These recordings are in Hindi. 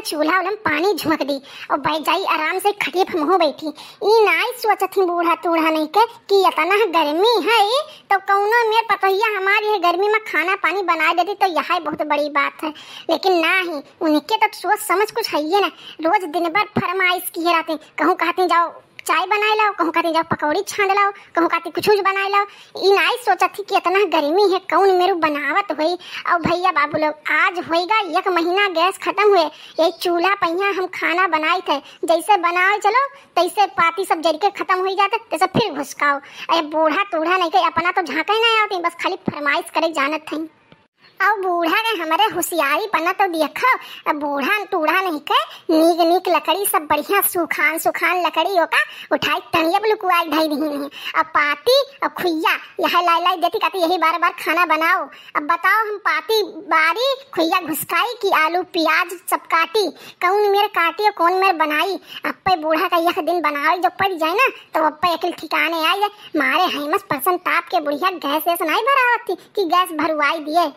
पे चूल्हा उलम पानी झुमक दी और बैठ जाई आराम से खटिए पर मुँह बैठी ई नाई थी बूढ़ा तूढ़ा नहीं के कि इतना गर्मी है तो कौनो मेर पतहिया हमारी है गर्मी में खाना पानी बना देती तो यह बहुत बड़ी बात है लेकिन ना ही उनके तो सोच समझ कुछ है ना रोज दिन भर फरमाइश किए रहते कहूँ कहती जाओ चाय बनाए लाओ कहूँ कहती जाओ पकौड़ी छान लाओ कहूँ कहती कुछ बनाए लाओ ई सोचा थी कि इतना गर्मी है कौन मेरू बनावत हुई और भैया बाबू लोग आज होएगा एक महीना गैस खत्म हुए ये चूल्हा पहिया हम खाना बनाए थे जैसे बनाओ चलो तैसे पाती सब जल के खत्म हो जाते तैसे फिर घुसकाओ अरे बूढ़ा तूढ़ा नहीं के अपना तो झाँके नहीं आती बस खाली फरमाइश करे जानत थी और बूढ़ा ने हमारे होशियारी पना तो देखो अब बूढ़ा टूढ़ा नहीं के नीक नीक लकड़ी सब बढ़िया सुखान सुखान लकड़ी होगा उठाई तनिया लुकुआ धई दी नहीं अब पाती और खुइया यह लाई लाई देती कहती यही बार बार खाना बनाओ अब बताओ हम पाती बारी खुइया घुसकाई कि आलू प्याज सब काटी कौन मेरे काटी और कौन मेरे बनाई अब बूढ़ा का यह दिन बनाओ जब पड़ जाए ना तो अब अकेले ठिकाने आई मारे हेमस परसन ताप के बुढ़िया गैस वैस नहीं भरा होती कि गैस भरवाई दिए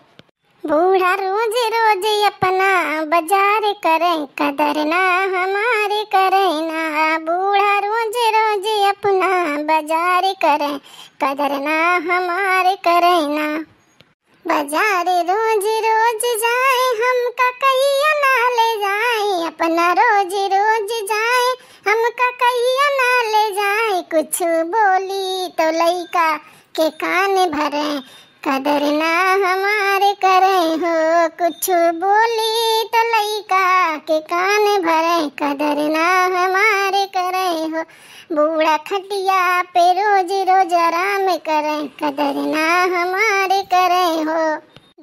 बूढ़ा रोज रोज अपना बाजार करें कदर ना हमारे करें ना बूढ़ा रोज रोज अपना बाजार करें कदर ना हमारे करें ना बाजार रोज रोज जाए हम ककैया ना ले जाए अपना रोज रोज जाए हमका ककैया ना ले जाए कुछ बोली तो लड़का के कान भरें कदर ना हमारे करे हो कुछ बोली तो लइका के कान भरे कदर ना हमारे करे हो बूढ़ा खटिया पे रोज रोज आराम करे कदर ना हमारे करे हो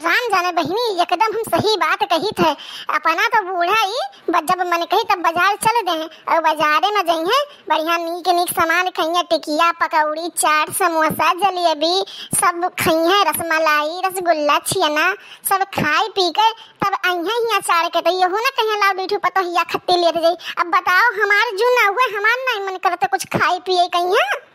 राम जाने बहनी एकदम हम सही बात कही थे अपना तो बूढ़ा ही जब मन कही तब बाजार चल दे और बाजारे में जाइ हैं बढ़िया नीक नीक सामान खई है टिकिया पकौड़ी चाट समोसा जलेबी सब खई है रसमलाई रसगुल्ला छियना सब खाए पी के तब आई है यहाँ चार के तो यहू ना कहीं लाओ बीठू पता हिया खत्ती ले जाई अब बताओ हमारे जू ना हुए हमारे ना मन करते कुछ खाए पिए कहीं है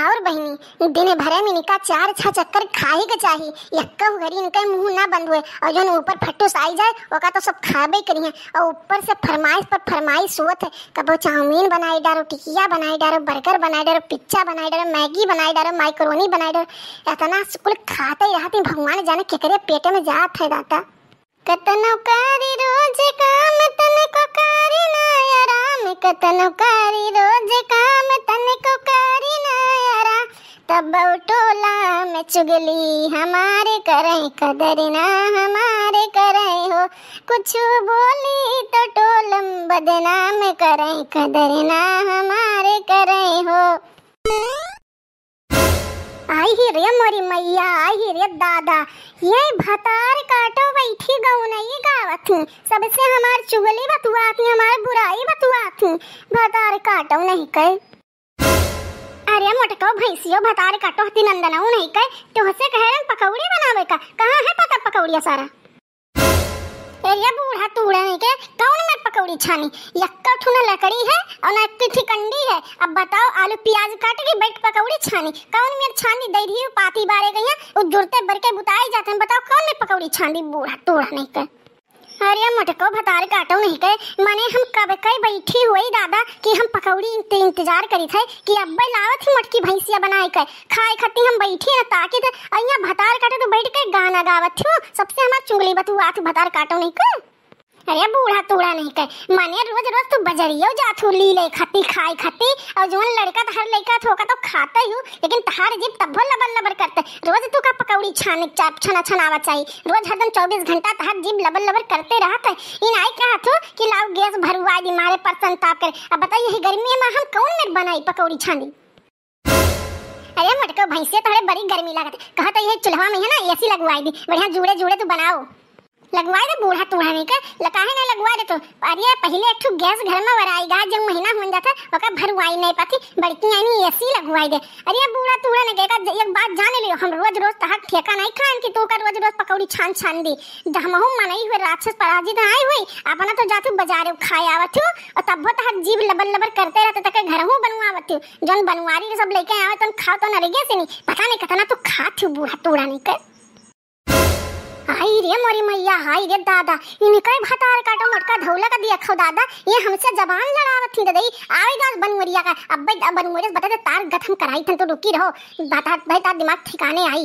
और बहनी दिन भरे में इनका चार छह चक्कर खाए के चाहिए यक्का घड़ी इनका मुंह ना बंद हुए और जो ऊपर फट्टू साई जाए ओका तो सब खाबे करी है और ऊपर से फरमाइश पर फरमाइश होत है कबो चाउमीन बनाए डारो टिकिया बनाए डारो बर्गर बनाए डारो पिज्जा बनाए डारो मैगी बनाए डारो माइक्रोनी बनाए डारो इतना कुल खाते ही रहते भगवान जाने केकरे पेट में जात है दाता कतनो करी रोज काम तन को करी ना आराम कतनो करी रोज काम तन को करी तब टोला में चुगली हमारे करें कदर ना हमारे करें हो कुछ बोली तो टोलम बदनाम करें कदर ना हमारे करें हो आई रे मोरी मैया आई रे दादा ये भतार काटो बैठी गऊ नहीं गावत सबसे हमार चुगली बतुआ थी हमार बुराई बतुआ थी भतार काटो नहीं कहे मोटका भैंसियो भतार का टोहती नंदनऊ नहीं कह तोहसे कह रहे पकौड़ी बनावे का कहाँ है पता पकौड़िया सारा एरिया बूढ़ा तूड़ा नहीं के कौन में पकौड़ी छानी यक्का ठुना लकड़ी है और ना न कंडी है अब बताओ आलू प्याज काट के बैठ पकौड़ी छानी कौन में छानी दे रही पाती बारे गई उजुरते बरके बुताई जाते हैं बताओ कौन में पकौड़ी छानी बूढ़ा तूड़ा नहीं के अरे मटको भतार काटो नहीं कहे माने हम कब कई बैठी हुई दादा कि हम पकौड़ी इंत, इंतजार करी थे कि अब लावत ही मटकी भैंसिया बनाए के खाए खती हम बैठी ना ताकि थे तो अइया भतार काटो तो बैठ के गाना गावत थी सबसे हमार चुंगली बतुआ तो भतार काटो नहीं कहे अरे बूढ़ा तूड़ा नहीं कर माने रोज रोज तू बजरियो जाथू ली ले खती खाई खती और जोन लड़का हर लड़का थोका तो खाते ही लेकिन तहार तब तब्बो लबल लबर करते रोज तू का पकौड़ी छाने चाप छना छनावा चाहिए रोज हरदम 24 घंटा तहार जीप लबल लबर करते रहत है इन आई कहा थो कि लाओ गैस भरवा दी मारे पर संताप कर अब बताइए यही गर्मी में हम कौन में बनाई पकौड़ी छानी अरे मटको भैंसे तोरे बड़ी गर्मी लागत कहत है तो चूल्हा में है ना एसी लगवाई दी बढ़िया जुड़े जुड़े तू तो बनाओ लगवाए दे बूढ़ा तुढ़ाने का है ना लगवाए दे तो अरे पहले एक ठू गैस घर में भराई गा जब महीना हो जाता ओका भरवाई नहीं पाती बड़की यानी एसी लगवाई दे अरे बूढ़ा तुढ़ा ने कहता एक बात जाने लियो हम रोज रोज तहक ठेका नहीं खान की तू का रोज रोज पकौड़ी छान छान दी दहमहु मनाई हुए राक्षस पराजित आई हुई अपना तो जाते बाजारे खाए आवत हो और तब्बो तहक जीव लबल लबर करते रहते तक घर हूं बनवावत हो जोन बनवारी सब लेके आवे तन खाओ तो नरिगे से नहीं पता नहीं कतना तू तो खा थू बूढ़ा तोड़ा नहीं कर ये मोरी मैया हाय रे दादा कई भतार काटो मटका धौला का दिया खो दादा ये हमसे जबान लड़ावत थी ददई आवे दा बनमोरिया का अब अब्बे दा बनमोरिया बता दे तार गथम कराई थन तो रुकी रहो बता भाई तार दिमाग ठिकाने आई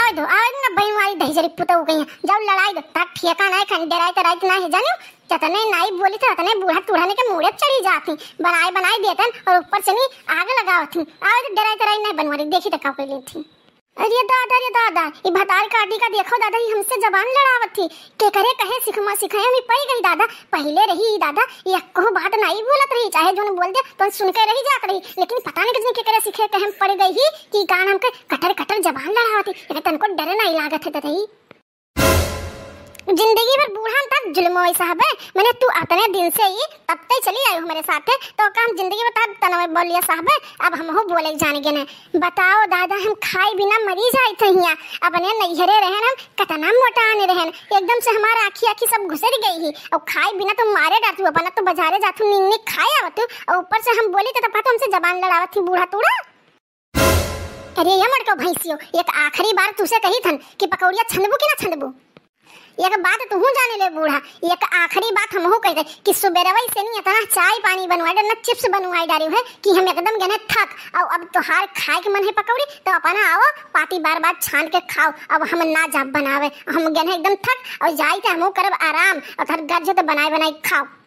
आवे दो आवे ना बहन मारी दही पुतौ गई जाओ लड़ाई दो तार ठिकाना है खन डराई तराई तो ना है जानो चतने नाई बोली था तने बूढ़ा तुढ़ाने के मुड़े चढ़ी जाती बनाए बनाए देतन और ऊपर से नहीं आग लगावती आवे डराई तराई ना बनवारी देखी तकाव तो के लेती अरे दादा अरे दादा ये भतार काटी का देखो दादा ये हमसे जबान लड़ावत थी के करे कहे सिखमा सिखाया हमें पई गई दादा पहले रही दादा ये कहो बात नहीं बोलत रही चाहे जोन बोल दे तो सुन के रही जात रही लेकिन पता नहीं किसने के करे सिखे के हम पड़ गई ही कि गान हमके कटर कटर जबान लड़ावत थी ये तनको डर नहीं लागत है दादा जिंदगी भर बूढ़ा जुलमोई साहब मैंने तू अपने दिल से ही तब तक चली आई हमारे साथ तो काम जिंदगी बता तनवे बोलिए साहब अब हम हो बोले जाने के ना बताओ दादा हम खाए बिना मरी जाए थे हिया अपने नैहरे रहन हम कतना मोटा आने रहन एकदम से हमारा आखी आखी सब घुसर गई ही और खाए बिना तो मारे डातू अपना तो बाजारे जातू निंग निंग खाए आवत और ऊपर से हम बोले तो तब तो हमसे जबान लड़ावत थी बूढ़ा तूड़ा अरे ये मड़को भैंसियो एक आखिरी बार तुसे कही थन कि पकौड़िया छंदबू कि ना छंदबू एक बात तू तो जाने ले बूढ़ा एक आखिरी बात हम हो कहते कि सुबेरवई से नहीं इतना चाय पानी बनवाई डर ना चिप्स बनवाई डारी है कि हम एकदम गने थक और अब तो हार खाए के मन है पकौड़ी तो अपना आओ पार्टी बार बार छान के खाओ अब हम ना जा बनावे हम गने एकदम थक और जाई तो हम करब आराम और घर घर से तो बनाए बनाई खाओ